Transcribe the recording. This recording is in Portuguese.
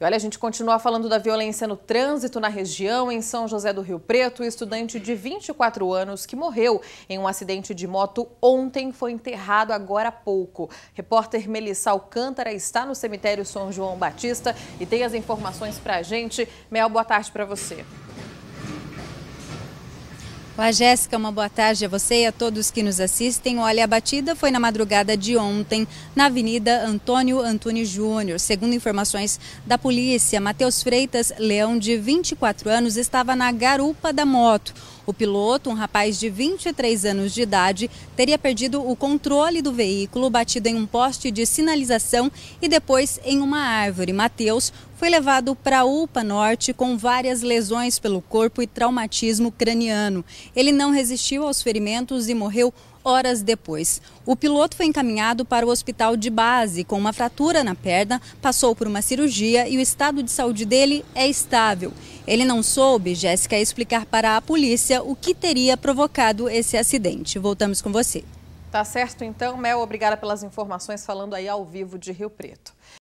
E olha, a gente continua falando da violência no trânsito na região. Em São José do Rio Preto, estudante de 24 anos que morreu em um acidente de moto ontem foi enterrado agora há pouco. Repórter Melissa Alcântara está no cemitério São João Batista e tem as informações para a gente. Mel, boa tarde para você. Olá, Jéssica, uma boa tarde a você e a todos que nos assistem. Olha, a batida foi na madrugada de ontem, na Avenida Antônio Antunes Júnior. Segundo informações da polícia, Matheus Freitas Leão, de 24 anos, estava na garupa da moto. O piloto, um rapaz de 23 anos de idade, teria perdido o controle do veículo, batido em um poste de sinalização e depois em uma árvore. Matheus foi levado para a UPA Norte com várias lesões pelo corpo e traumatismo craniano. Ele não resistiu aos ferimentos e morreu horas depois. O piloto foi encaminhado para o hospital de base com uma fratura na perna, passou por uma cirurgia e o estado de saúde dele é estável. Ele não soube, Jéssica, explicar para a polícia o que teria provocado esse acidente. Voltamos com você. Tá certo então, Mel. Obrigada pelas informações, falando aí ao vivo de Rio Preto.